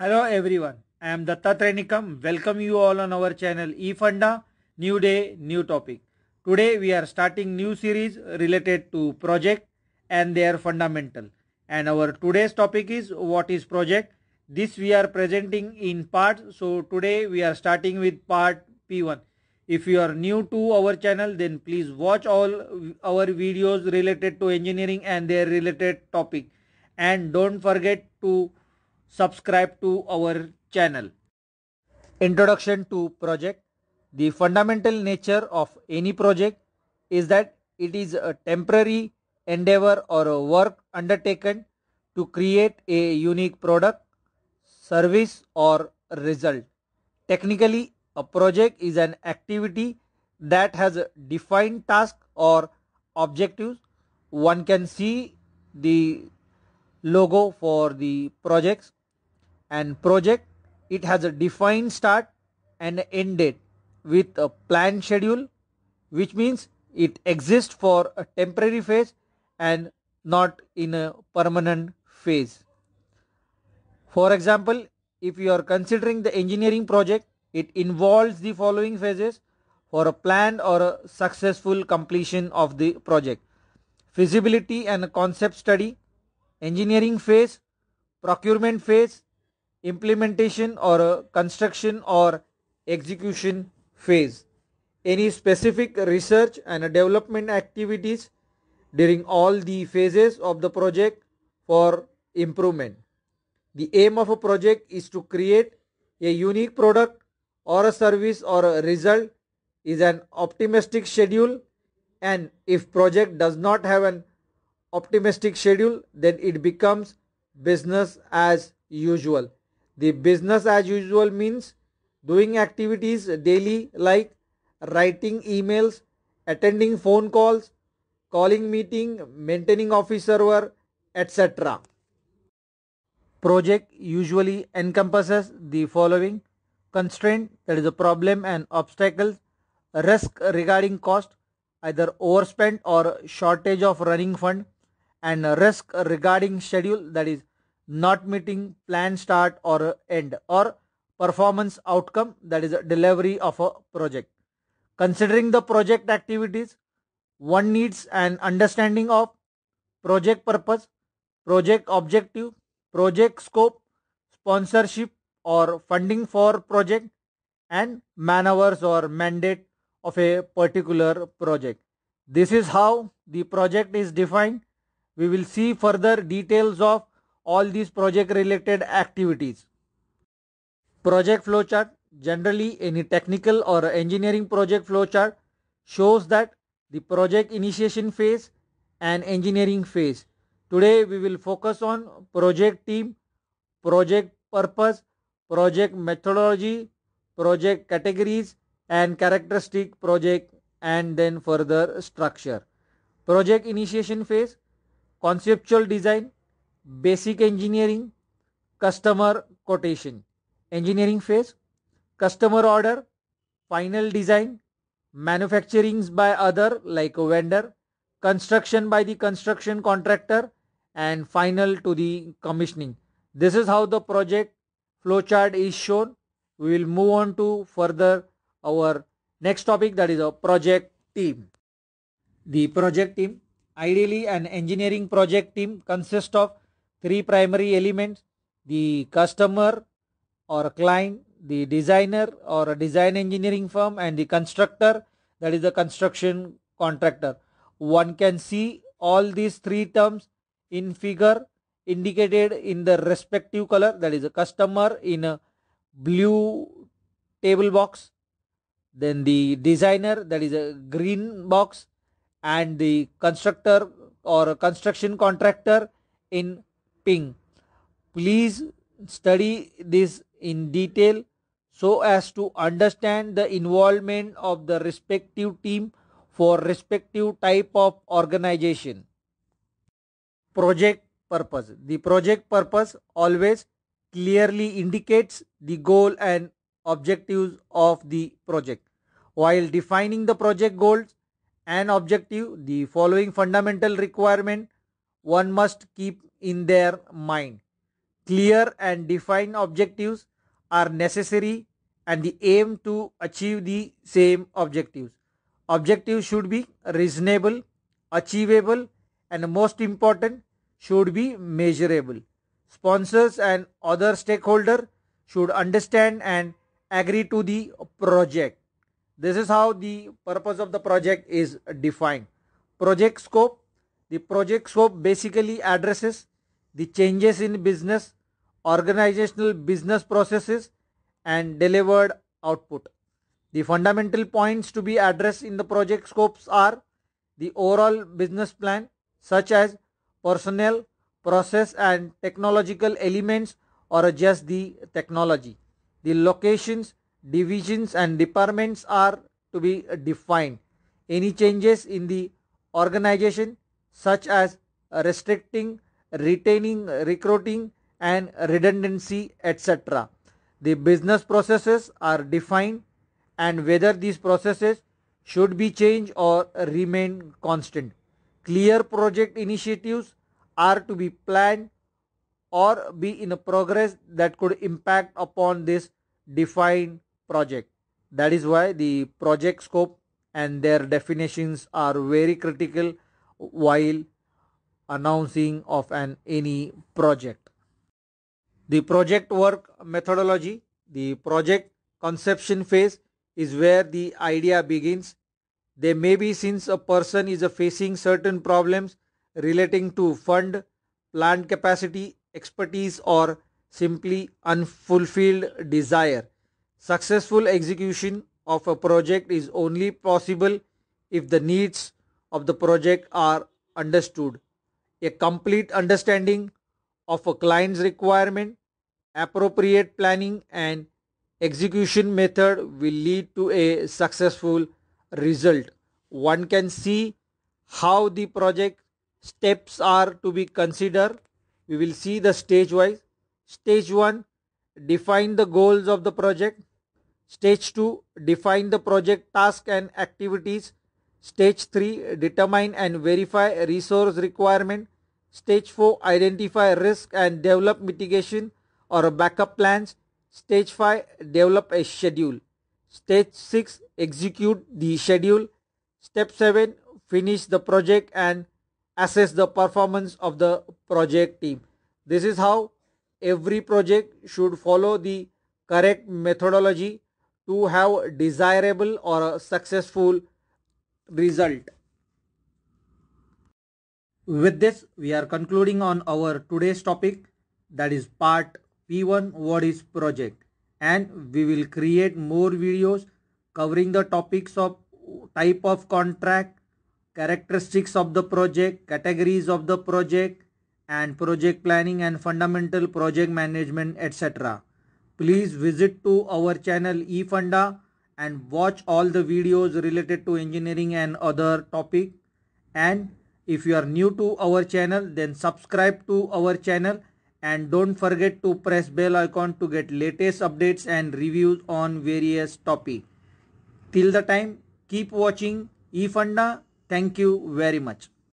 Hello everyone, I am Dattatray Nikam. Welcome you all on our channel eFunda, New Day, New Topic. Today we are starting new series related to project and their fundamental. And our today's topic is what is project. This we are presenting in parts. So today we are starting with part P1. If you are new to our channel then please watch all our videos related to engineering and their related topic. And don't forget to subscribe to our channel. Introduction to project. The fundamental nature of any project is that it is a temporary endeavor or a work undertaken to create a unique product, service or result. Technically, a project is an activity that has a defined task or objectives. One can see the logo for the projects and project. It has a defined start and end date with a planned schedule, which means it exists for a temporary phase and not in a permanent phase. For example, if you are considering the engineering project, it involves the following phases for a planned or a successful completion of the project. Feasibility and concept study, engineering phase, procurement phase, implementation or construction or execution phase any specific research and development activities during all the phases of the project for improvement the aim of a project is to create a unique product or a service or a result is an optimistic schedule and if project does not have an optimistic schedule then it becomes business as usual the business as usual means doing activities daily like writing emails, attending phone calls, calling meeting, maintaining office server, etc. Project usually encompasses the following constraint that is a problem and obstacles, risk regarding cost, either overspent or shortage of running fund and risk regarding schedule that is not meeting plan start or end or performance outcome that is delivery of a project. Considering the project activities, one needs an understanding of project purpose, project objective, project scope, sponsorship or funding for project and maneuvers or mandate of a particular project. This is how the project is defined. We will see further details of all these project related activities. Project flowchart generally any technical or engineering project flowchart shows that the project initiation phase and engineering phase. Today we will focus on project team, project purpose, project methodology, project categories and characteristic project and then further structure. Project initiation phase, conceptual design, basic engineering, customer quotation, engineering phase, customer order, final design, manufacturings by other like a vendor, construction by the construction contractor and final to the commissioning. This is how the project flowchart is shown. We will move on to further our next topic that is a project team. The project team. Ideally an engineering project team consists of three primary elements the customer or client the designer or a design engineering firm and the constructor that is the construction contractor one can see all these three terms in figure indicated in the respective color that is a customer in a blue table box then the designer that is a green box and the constructor or construction contractor in ping. Please study this in detail so as to understand the involvement of the respective team for respective type of organization. Project purpose. The project purpose always clearly indicates the goal and objectives of the project. While defining the project goals and objective, the following fundamental requirement one must keep in their mind. Clear and defined objectives are necessary and the aim to achieve the same objectives. Objectives should be reasonable, achievable and most important should be measurable. Sponsors and other stakeholders should understand and agree to the project. This is how the purpose of the project is defined. Project scope, the project scope basically addresses the changes in business, organizational business processes and delivered output. The fundamental points to be addressed in the project scopes are the overall business plan such as personnel, process and technological elements or just the technology. The locations, divisions and departments are to be defined. Any changes in the organization, such as restricting, retaining, recruiting and redundancy etc. The business processes are defined and whether these processes should be changed or remain constant. Clear project initiatives are to be planned or be in a progress that could impact upon this defined project. That is why the project scope and their definitions are very critical while announcing of an any project. The project work methodology, the project conception phase is where the idea begins. There may be since a person is facing certain problems relating to fund, plant capacity, expertise or simply unfulfilled desire. Successful execution of a project is only possible if the needs of the project are understood. A complete understanding of a client's requirement, appropriate planning and execution method will lead to a successful result. One can see how the project steps are to be considered. We will see the stage wise. Stage 1 define the goals of the project. Stage 2 define the project task and activities Stage 3 determine and verify resource requirement. Stage 4 identify risk and develop mitigation or backup plans. Stage 5 develop a schedule. Stage 6 execute the schedule. Step 7 finish the project and assess the performance of the project team. This is how every project should follow the correct methodology to have desirable or successful result. With this, we are concluding on our today's topic that is part P1 what is project and we will create more videos covering the topics of type of contract, characteristics of the project, categories of the project and project planning and fundamental project management etc. Please visit to our channel eFunda and watch all the videos related to engineering and other topic and if you are new to our channel then subscribe to our channel and don't forget to press bell icon to get latest updates and reviews on various topic. Till the time keep watching eFunda. Thank you very much.